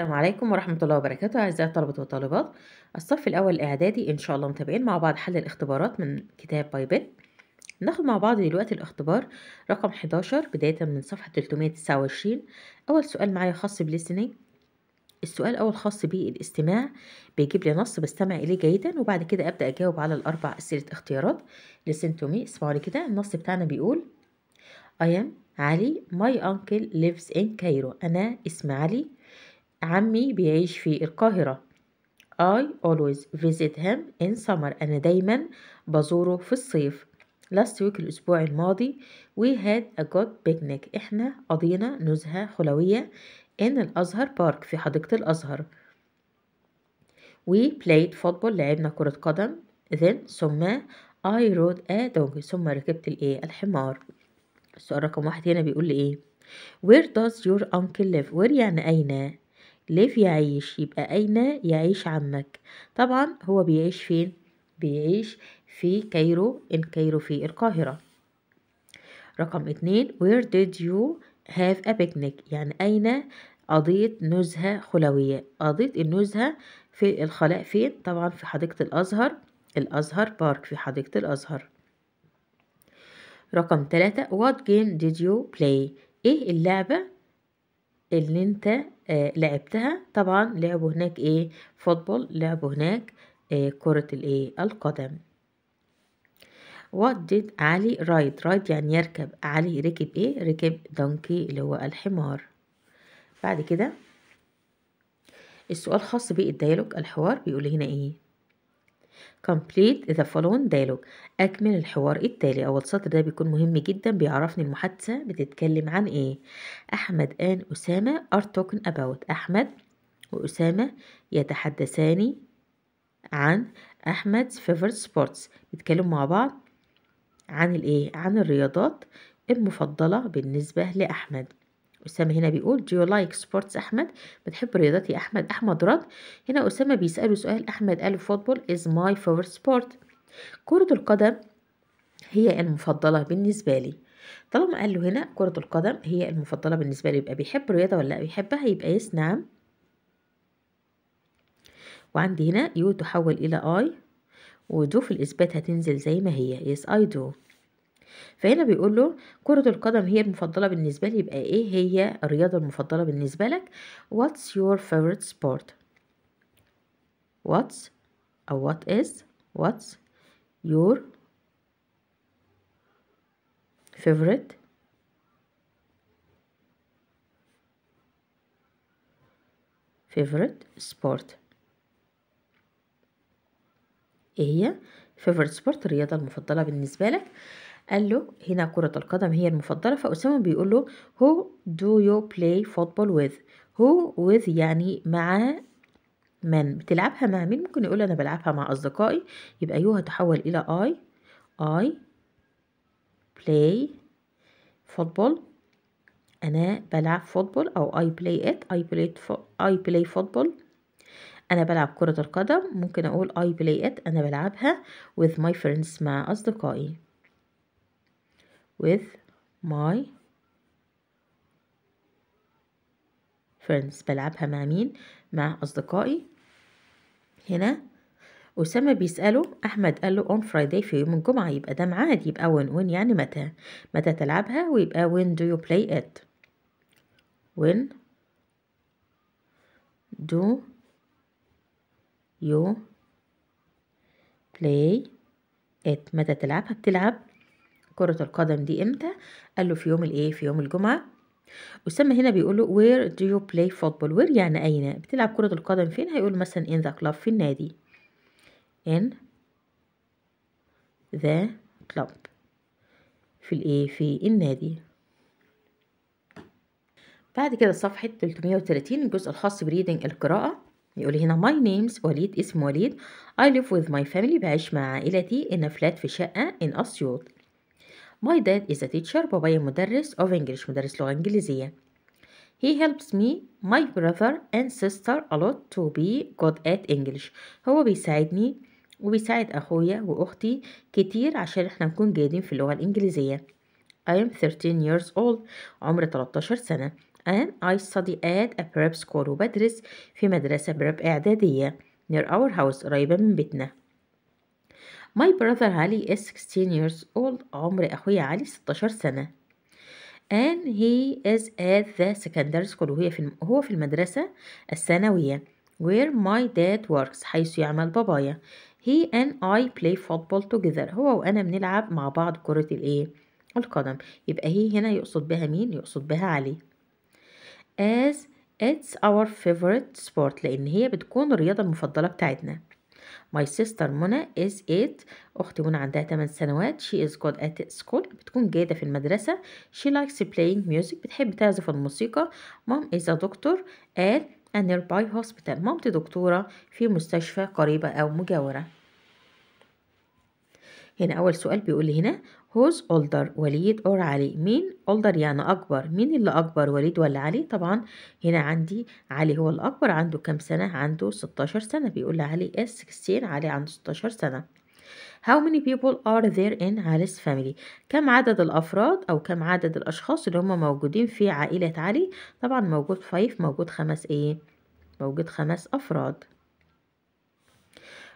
السلام عليكم ورحمة الله وبركاته أعزائي الطلبة والطالبات الصف الأول الإعدادي إن شاء الله متابعين مع بعض حل الاختبارات من كتاب بايبل ناخد مع بعض دلوقتي الاختبار رقم 11 بداية من صفحة 329 أول سؤال معايا خاص بليسنينج السؤال أول خاص بالاستماع بيجيب لي نص بستمع إليه جيدا وبعد كده أبدأ أجاوب على الأربع أسئلة اختيارات لسن تو مي اسمعوا لي كده النص بتاعنا بيقول I am علي my uncle lives in Cairo أنا اسم علي عمي بيعيش في القاهرة I always visit him in summer أنا دايما بزوره في الصيف last week الأسبوع الماضي we had a good picnic إحنا قضينا نزهة خلوية in الأزهر بارك في حديقة الأزهر we played football لعبنا كرة قدم then ثم I rode a dog ثم ركبت الايه الحمار السؤال رقم واحد هنا بيقول لي ايه where does your uncle live where يعني اين ليف يعيش يبقى أين يعيش عمك طبعا هو بيعيش فين بيعيش في كايرو إن كايرو في القاهرة رقم اتنين where did you have a picnic يعني أين قضيت نزهة خلوية قضيت النزهة في الخلاء فين طبعا في حديقة الأزهر الأزهر بارك في حديقة الأزهر رقم تلاتة what game did you play ايه اللعبة اللي انت آه لعبتها طبعا لعبوا هناك ايه فوتبول لعبوا هناك آه كرة الايه القدم what did علي رايد رايد يعني يركب علي ركب ايه ركب دونكي اللي هو الحمار بعد كده السؤال خاص بالديالوج الحوار بيقول هنا ايه complete the following dialogue أكمل الحوار التالي أول سطر ده بيكون مهم جدا بيعرفني المحادثة بتتكلم عن إيه أحمد ان أسامة are talking about أحمد وأسامة يتحدثان عن أحمد favorite sports بيتكلموا مع بعض عن الإيه عن الرياضات المفضلة بالنسبة لأحمد أسامة هنا بيقول Do you like sports أحمد بتحب الرياضات يا أحمد أحمد رد هنا أسامة بيسأله سؤال أحمد قال فوتبول is my favorite sport كرة القدم هي المفضلة بالنسبة لي طالما قال له هنا كرة القدم هي المفضلة بالنسبة لي يبقى بيحب الرياضة ولا لا بيحبها يبقى يس نعم وعندي هنا يو تحول إلى اي ودو في الإثبات هتنزل زي ما هي يس اي دو فهنا بيقول له كرة القدم هي المفضلة بالنسبة لي يبقى ايه هي الرياضة المفضلة بالنسبة لك what's your favorite sport what's أو what is what's your favorite favorite sport ايه هي favorite sport الرياضة المفضلة بالنسبة لك قال له هنا كرة القدم هي المفضلة فأسامة بيقول له who do you play football with who with يعني مع من بتلعبها مع مين ممكن يقول أنا بلعبها مع أصدقائي يبقى يو هتحول إلى I I play football أنا بلعب فوتبول أو I play it I play, I play football أنا بلعب كرة القدم ممكن أقول I play it أنا بلعبها with my friends مع أصدقائي with my friends بلعبها مع مين مع أصدقائي هنا أسامة بيسأله أحمد قال له on Friday في يوم الجمعة يبقى ده معاد يبقى when when يعني متى متى تلعبها ويبقى when do you play it when do you play it متى تلعبها بتلعب كرة القدم دي امتى قال له في يوم الايه في يوم الجمعة أسامة هنا بيقول له where do you play football where يعني أين بتلعب كرة القدم فين هيقول مثلا in the club في النادي in the club في الايه في النادي بعد كده صفحة 330 الجزء الخاص بريدنج القراءة يقول هنا my name's وليد اسم وليد I live with my family بعيش مع عائلتي in a flat في شقة in أسيوط My dad is a teacher بابايا مدرس of English مدرس لغة إنجليزية He helps me, my brother and sister a lot to be good at English هو بيساعدني وبيساعد أخويا وأختي كتير عشان احنا نكون جيدين في اللغة الإنجليزية I am 13 years old عمري 13 سنة and I study at a prep school وبدرس في مدرسة prep إعدادية near our house قريبة من بيتنا My brother علي is 16 years old عمر أخويا علي 16 سنة and he is at the secondary school وهي في هو في المدرسة الثانوية where my dad works حيث يعمل بابايا he and I play football together هو وأنا بنلعب مع بعض كرة الإيه القدم يبقى هي هنا يقصد بها مين يقصد بها علي as it's our favorite sport لأن هي بتكون الرياضة المفضلة بتاعتنا My sister منى is 8 اختي منى عندها 8 سنوات She is good at school بتكون جيده في المدرسه She likes playing music بتحب تعزف الموسيقى مام is a doctor at a nearby hospital مامتي دكتوره في مستشفى قريبه او مجاوره هنا أول سؤال بيقول لي هنا who's older وليد or علي مين older يعني أكبر مين اللي أكبر وليد ولا علي طبعا هنا عندي علي هو الأكبر عنده كم سنة عنده 16 سنة بيقول لي علي is 16 علي عنده 16 سنة How many people are there in Ali's family? كم عدد الأفراد أو كم عدد الأشخاص اللي هم موجودين في عائلة علي؟ طبعا موجود 5 موجود خمس إيه؟ موجود خمس أفراد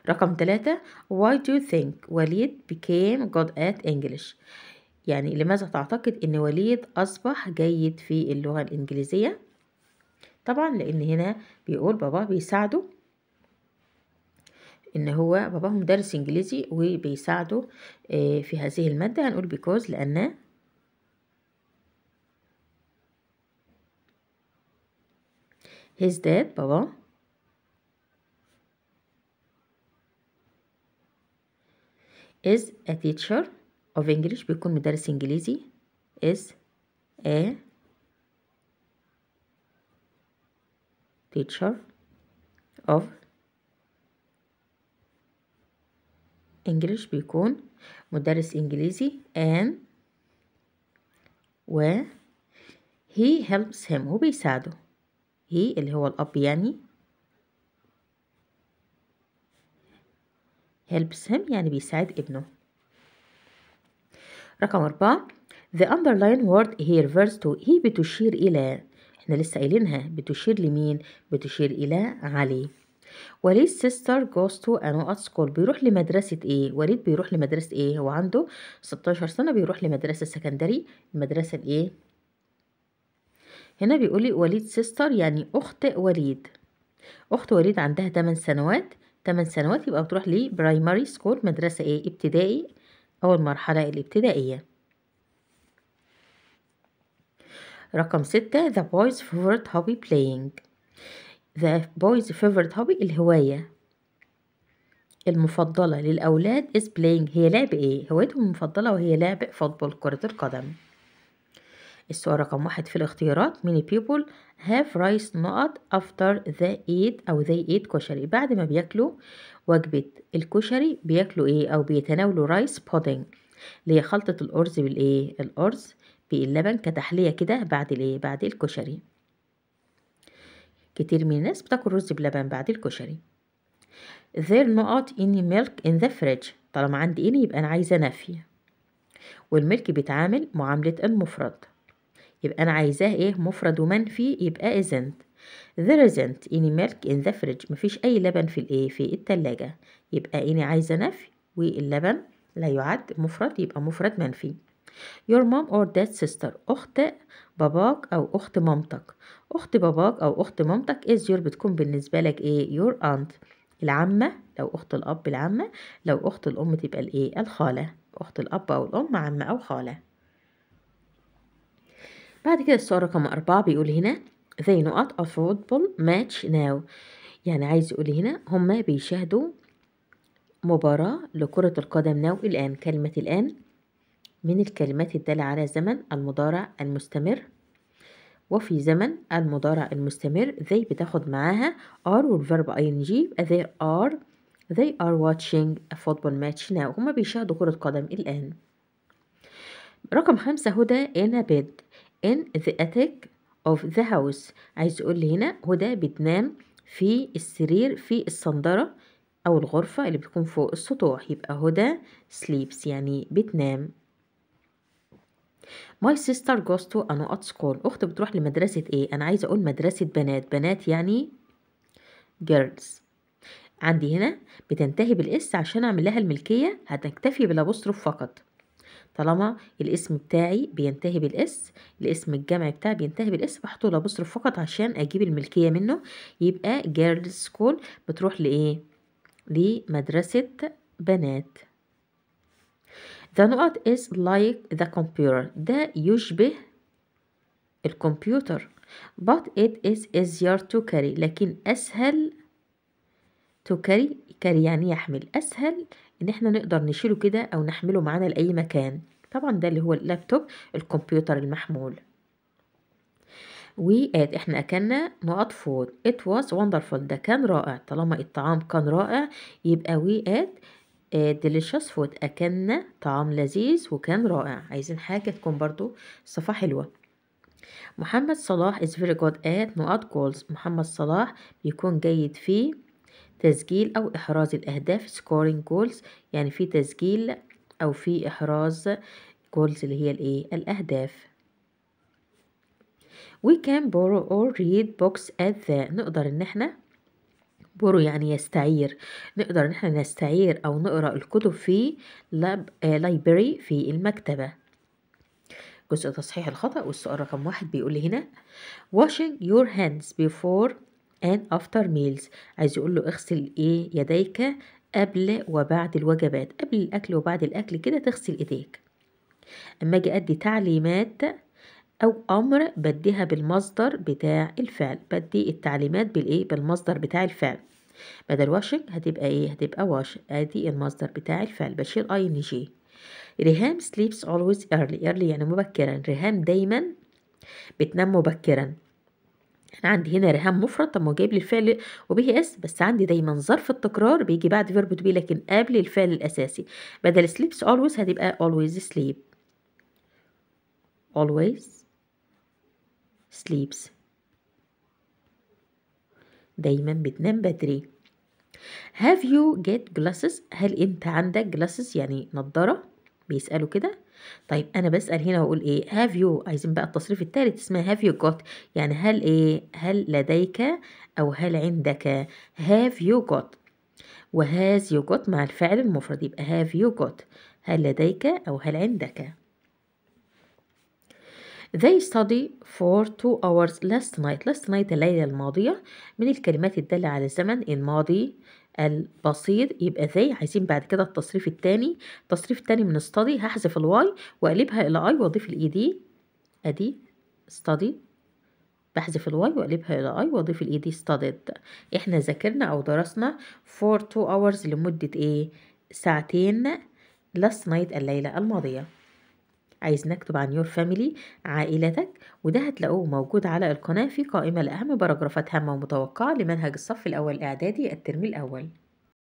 رقم ثلاثة why do you think وليد became good at English يعني لماذا تعتقد ان وليد اصبح جيد في اللغة الانجليزية طبعا لان هنا بيقول باباه بيساعده ان هو باباه مدرس انجليزي وبيساعده آه، في هذه المادة هنقول because لان his dad باباه is a teacher of English بيكون مدرس إنجليزي is a teacher of English بيكون مدرس إنجليزي and و he helps him وبيساعده he اللي هو الأب يعني helps him يعني بيساعد ابنه رقم أربعة the underline word here refers to هي بتشير إلى احنا لسه قايلينها بتشير لمين بتشير إلى علي وليد سيستر goes to an سكول بيروح لمدرسة ايه وليد بيروح لمدرسة ايه هو عنده 16 سنة بيروح لمدرسة سكندري المدرسة الايه هنا بيقولي وليد سيستر يعني أخت وليد أخت وليد عندها 8 سنوات 8 سنوات يبقى بتروح لبرايمري سكول مدرسة ايه ابتدائي أو المرحلة الابتدائية رقم ستة the boys favorite hobby playing the boys favorite hobby الهواية المفضلة للأولاد is playing هي لعب ايه هوايتهم المفضلة وهي لعب فوتبول كرة القدم السؤال رقم واحد في الاختيارات many people have rice نقط after they eat أو they eat كشري بعد ما بياكلوا وجبة الكشري بياكلوا إيه أو بيتناولوا rice pudding اللي هي خلطة الأرز بالإيه الأرز باللبن كتحلية كده بعد الإيه بعد الكشري كتير من الناس بتاكل رز بلبن بعد الكشري there not any milk in the fridge طالما عندي إيه يبقى أنا عايزة نفي والملك بيتعامل معاملة المفرد يبقى أنا عايزاه إيه مفرد ومنفي يبقى isn't there isn't any milk in the fridge مفيش أي لبن في الإيه في التلاجة يبقى إني عايزة نفي واللبن لا يعد مفرد يبقى مفرد منفي your mom or dad sister أخت باباك أو أخت مامتك أخت باباك أو أخت مامتك is your بتكون بالنسبة لك إيه your aunt العمة لو أخت الأب العمة لو أخت الأم تبقى الإيه الخالة أخت الأب أو الأم عمة أو خالة بعد كده السؤال رقم أربعة بيقول هنا they not a football match now يعني عايز يقول هنا هما بيشاهدوا مباراة لكرة القدم ناو الآن كلمة الآن من الكلمات الدالة على زمن المضارع المستمر وفي زمن المضارع المستمر they بتاخد معاها are والفيرب ing يبقى they are they are watching a football match now هما بيشاهدوا كرة قدم الآن رقم خمسة هدى in a bed in the attic of the house عايز يقول لي هنا هدى بتنام في السرير في الصندرة أو الغرفة اللي بتكون فوق السطوح يبقى هدى sleeps يعني بتنام My sister goes to an art school أخت بتروح لمدرسة إيه؟ أنا عايزة أقول مدرسة بنات بنات يعني girls عندي هنا بتنتهي بالاس عشان أعمل لها الملكية هتكتفي بالأبوستروف فقط طالما الاسم بتاعي بينتهي بالاس الاسم الجمعي بتاعي بينتهي بالاس بحطوله بصرف فقط عشان اجيب الملكيه منه يبقى جيرلز سكول بتروح لايه لمدرسه بنات The نقط is like the computer ده يشبه الكمبيوتر but it is easier to carry لكن أسهل to carry carry يعني يحمل أسهل ان احنا نقدر نشيله كده او نحمله معانا لاي مكان طبعا ده اللي هو اللابتوب الكمبيوتر المحمول وقات احنا اكلنا نقط فود it was wonderful ده كان رائع طالما الطعام كان رائع يبقى وقات آه، delicious فود اكلنا طعام لذيذ وكان رائع عايزين حاجه تكون برضو صفه حلوه محمد صلاح is very good at نقط goals محمد صلاح بيكون جيد في تسجيل أو إحراز الأهداف scoring goals يعني في تسجيل أو في إحراز goals اللي هي الإيه الأهداف we can borrow or read books at the نقدر إن إحنا بورو يعني يستعير نقدر إن إحنا نستعير أو نقرأ الكتب في لاب آه، لايبرري في المكتبة جزء تصحيح الخطأ والسؤال رقم واحد بيقول لي هنا washing your hands before and after meals عايز يقول له اغسل ايه يديك قبل وبعد الوجبات قبل الاكل وبعد الاكل كده تغسل ايديك اما اجي ادي تعليمات او امر بديها بالمصدر بتاع الفعل بدي التعليمات بالايه بالمصدر بتاع الفعل بدل واشنج هتبقى ايه هتبقى واش ادي المصدر بتاع الفعل بشيل اي ان جي ريهام سليبس اولويز ايرلي ايرلي يعني مبكرا ريهام دايما بتنام مبكرا انا عندي هنا رهان مفرد طب ما جايب لي الفعل وبه اس بس عندي دايما ظرف التكرار بيجي بعد فيرب تو بي لكن قبل الفعل الاساسي بدل سليبس اولويز هتبقى اولويز سليب اولويز سليبس دايما بتنام بدري have you get glasses هل انت عندك glasses يعني نظاره بيسألوا كده طيب انا بسال هنا واقول ايه هاف يو عايزين بقى التصريف الثالث اسمها هاف يو جوت يعني هل ايه هل لديك او هل عندك هاف يو جوت وهاز يو جوت مع الفعل المفرد يبقى هاف يو جوت هل لديك او هل عندك They study for two hours last night last night الليلة الماضية من الكلمات الدالة على الزمن الماضي البسيط يبقى زي عايزين بعد كده التصريف التاني التصريف التاني من study هحذف الواي واقلبها الى اي واضيف الاي دي e ادي study بحذف الواي واقلبها الى اي واضيف الاي دي e studied احنا ذاكرنا او درسنا for two hours لمدة ايه ساعتين last night الليلة الماضية عايز نكتب عن يور فاميلي عائلتك وده هتلاقوه موجود على القناة في قائمة لأهم باراجرافات هامة ومتوقعة لمنهج الصف الأول الاعدادي الترم الأول